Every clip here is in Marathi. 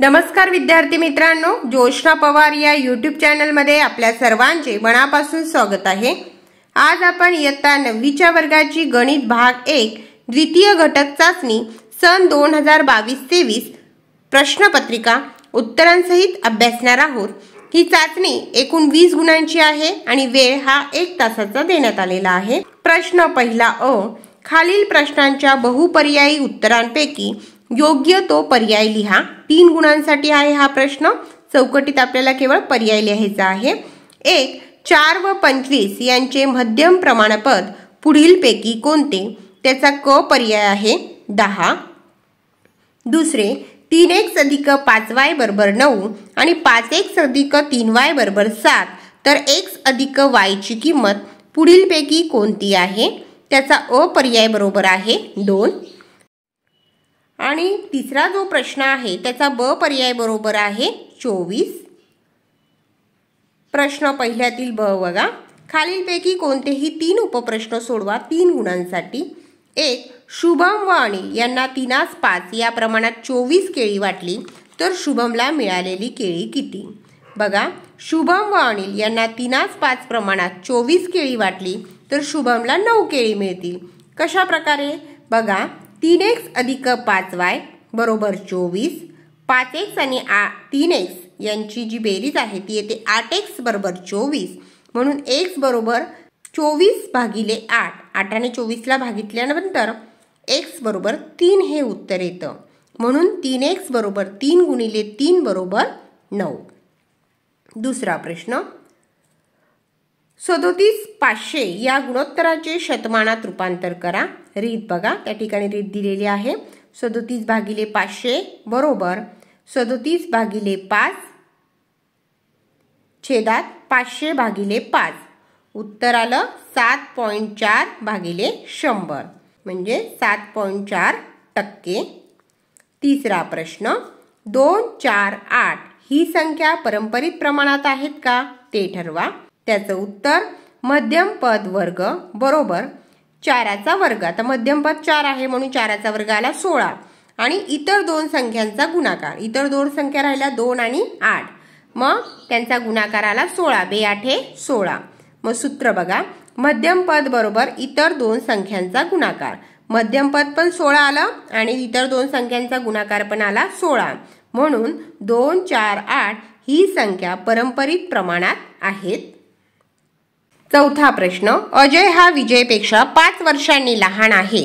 नमस्कार विद्यार्थी मित्रांनो ज्योष्णा पवार या यूट्यूब चॅनलमध्ये आपल्या सर्वांचे मनापासून स्वागत आहे आज आपण इयत्ता नववीच्या वर्गाची गणित भाग एक द्वितीय घटक चाचणी सन दोन हजार बावीस तेवीस प्रश्नपत्रिका उत्तरांसहित अभ्यासणार आहोत ही चाचणी एकूण वीस गुणांची आहे आणि वेळ हा एक तासाचा देण्यात आलेला आहे प्रश्न पहिला अ खालील प्रश्नांच्या बहुपर्यायी उत्तरांपैकी योग्य तो पर्याय लिहा तीन गुणांसाठी आहे हा प्रश्न चौकटीत आपल्याला केवळ पर्याय लिहायचा आहे एक चार व पंचवीस यांचे मध्यम प्रमाणपद पुढीलपैकी कोणते त्याचा क पर्याय आहे दहा दुसरे तीन एक्स अधिक पाच वाय बरोबर नऊ आणि पाच एक्स अधिक तीन वाय बरोबर सात तर एक्स अधिक वायची किंमत पुढीलपैकी कोणती आहे त्याचा अ पर्याय बरोबर आहे दोन आणि तिसरा जो प्रश्न आहे त्याचा ब पर्याय बरोबर आहे चोवीस प्रश्न पहिल्यातील ब बघा खालीलपैकी कोणतेही तीन उपप्रश्न सोडवा तीन गुणांसाठी एक शुभम व अनिल यांना तीनास पाच या प्रमाणात चोवीस केळी वाटली तर शुभमला मिळालेली केळी किती बघा शुभम व अनिल यांना तीनास पाच प्रमाणात चोवीस केळी वाटली तर शुभमला नऊ केळी मिळतील कशा प्रकारे बघा तीन एक्स अधिक पाच वाय बरोबर चोवीस पाच एक्स आणि आ तीन एक्स यांची जी बेरीज आहे ती येते आठ एक्स बरोबर चोवीस म्हणून एक्स बरोबर चोवीस भागिले आठ आठ आणि चोवीसला भागितल्यानंतर एक्स बरोबर तीन हे उत्तर येतं म्हणून तीन एक्स बरोबर तीन गुणिले तीन बरोबर नऊ दुसरा प्रश्न सदोतीस पाचशे या गुणोत्तराचे शतमानात रूपांतर करा रीत बघा त्या ठिकाणी रीत दिलेली आहे सदोतीस भागिले पाचशे बरोबर सदोतीस भागिले पाच छेदात पाचशे भागिले पाच उत्तर आलं सात पॉईंट चार भागिले शंभर म्हणजे सात पॉईंट चार टक्के तिसरा प्रश्न दोन चार आठ ही संख्या परंपरित प्रमाणात आहेत का ते ठरवा त्याचं उत्तर मध्यम पद वर्ग बरोबर चाराचा वर्ग आता मध्यम पद चार आहे म्हणून चाराचा वर्ग आला सोळा आणि इतर दोन संख्यांचा गुणाकार इतर दोन संख्या राहिल्या दोन आणि आठ मग त्यांचा गुणाकार आला सोळा बे आठे सोळा मग सूत्र बघा मध्यम पद बरोबर इतर दोन संख्यांचा गुणाकार मध्यम पद पण सोळा आलं आणि इतर दोन संख्यांचा गुणाकार पण आला सोळा म्हणून दोन चार आठ ही संख्या परंपरित प्रमाणात आहेत चौथा प्रश्न अजय हा विजयपेक्षा पाच वर्षांनी लहान आहे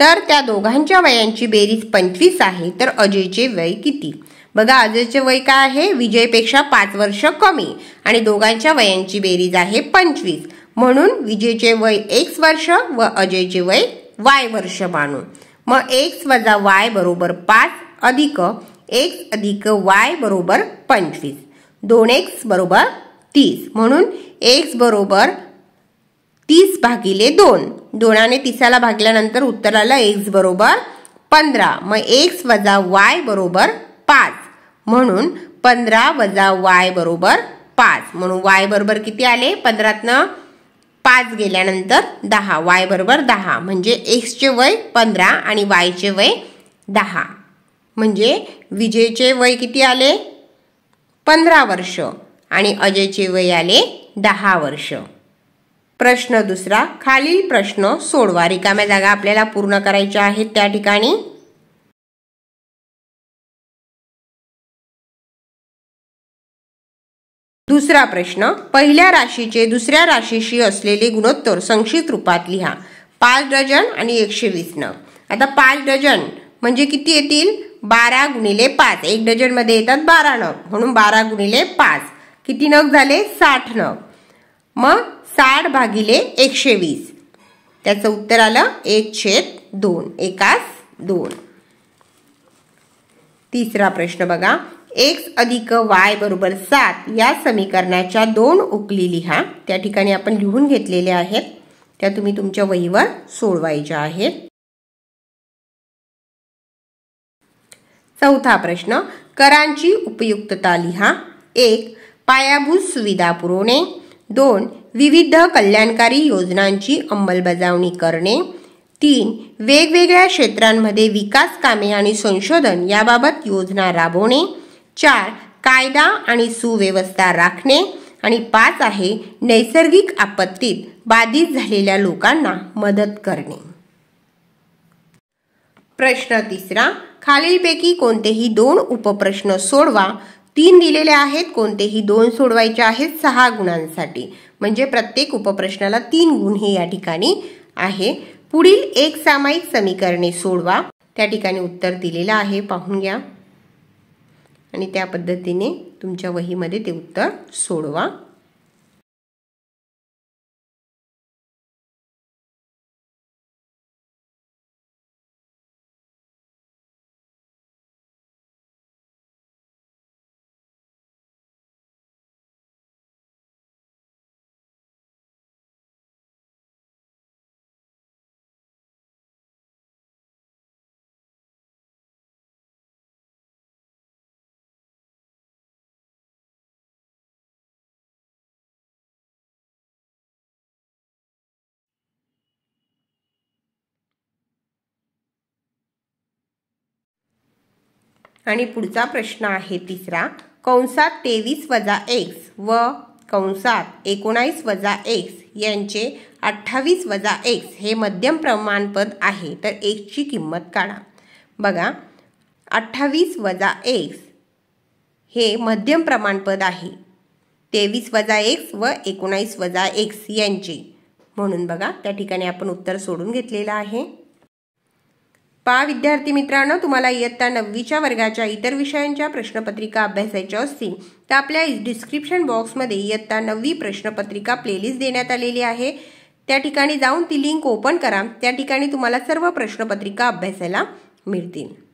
तर त्या दोघांच्या वयांची बेरीज पंचवीस आहे तर अजयचे वय किती बघा अजयचे वय काय आहे विजयपेक्षा पाच वर्ष कमी आणि दोघांच्या वयांची बेरीज आहे पंचवीस म्हणून विजयचे वय एक्स वर्ष व अजयचे वय वाय वर्ष मानू मग एक्स वजा वाय बरोबर पाच अधिक एक्स अधिक वाय बरोबर पंचवीस दोन एक्स बरोबर तीस म्हणून एक्स बरोबर तीस भागिले दोन दोनाने तिसाला भागल्यानंतर उत्तर आलं एक्स बरोबर पंधरा मग एक्स वजा वाय बरोबर पाच म्हणून पंधरा वजा वाय बरोबर पाच म्हणून वाय बरोबर किती आले पंधरातनं पाच गेल्यानंतर दहा वाय बरोबर दहा म्हणजे एक्सचे वय पंधरा आणि वायचे वय दहा म्हणजे विजयचे वय किती आले पंधरा वर्ष आणि अजयचे वय आले दहा वर्ष प्रश्न दुसरा खालील प्रश्न सोडवा रिकाम्या जागा आपल्याला पूर्ण करायच्या आहेत त्या ठिकाणी दुसरा प्रश्न पहिल्या राशीचे दुसऱ्या राशीशी असलेले गुणोत्तर संक्षिप्त रूपात लिहा पाच डझन आणि एकशे वीस न आता पाच डझन म्हणजे किती येतील बारा गुणिले पाच एक मध्ये येतात बारा नग म्हणून बारा गुणिले पाच किती नग झाले साठ नग मग साठ भागिले एकशे वीस त्याचं उत्तर आलं एक छेद दोन एकास दोन तिसरा प्रश्न बघा एक्स अधिक वाय बरोबर सात या समीकरणाच्या दोन उकली लिहा त्या ठिकाणी आपण लिहून घेतलेल्या आहेत त्या तुम्ही तुमच्या वहीवर सोडवायच्या आहेत चौथा प्रश्न करांची उपयुक्तता लिहा एक पायाभूत सुविधा पुरवणे दोन विविध कल्याणकारी योजनांची अंमलबजावणी करणे तीन वेगवेगळ्या क्षेत्रांमध्ये विकास कामे आणि संशोधन याबाबत योजना राबवणे चार कायदा आणि सुव्यवस्था राखणे आणि पाच आहे नैसर्गिक आपत्तीत बाधित झालेल्या लोकांना मदत करणे प्रश्न तिसरा खालीलपैकी कोणतेही दोन उपप्रश्न सोडवा तीन दिलेले आहेत कोणतेही दोन सोडवायचे आहेत सहा गुणांसाठी म्हणजे प्रत्येक उपप्रश्नाला तीन गुण हे या ठिकाणी आहे पुढील एक सामायिक समीकरणे सोडवा त्या ठिकाणी उत्तर दिलेलं आहे पाहून घ्या आणि त्या पद्धतीने तुमच्या वहीमध्ये ते उत्तर सोडवा आणि पुढचा प्रश्न आहे तिसरा कंसात तेवीस वजा एक्स व कंसात एकोणावीस वजा एक्स यांचे अठ्ठावीस वजा एक्स हे मध्यम प्रमाणपद आहे तर एक्सची किंमत काढा बघा अठ्ठावीस वजा एक्स हे मध्यम प्रमाणपद आहे तेवीस वजा एक्स व एकोणावीस वजा एक्स यांचे म्हणून बघा त्या ठिकाणी आपण उत्तर सोडून घेतलेलं आहे पा विद्यार्थी मित्रांनो तुम्हाला इयत्ता नववीच्या वर्गाच्या इतर विषयांच्या प्रश्नपत्रिका अभ्यासायच्या असतील तर आपल्या डिस्क्रिप्शन बॉक्समध्ये इयत्ता नववी प्रश्नपत्रिका प्लेलिस्ट देण्यात आलेली आहे त्या ठिकाणी जाऊन ती लिंक ओपन करा त्या ठिकाणी तुम्हाला सर्व प्रश्नपत्रिका अभ्यासायला मिळतील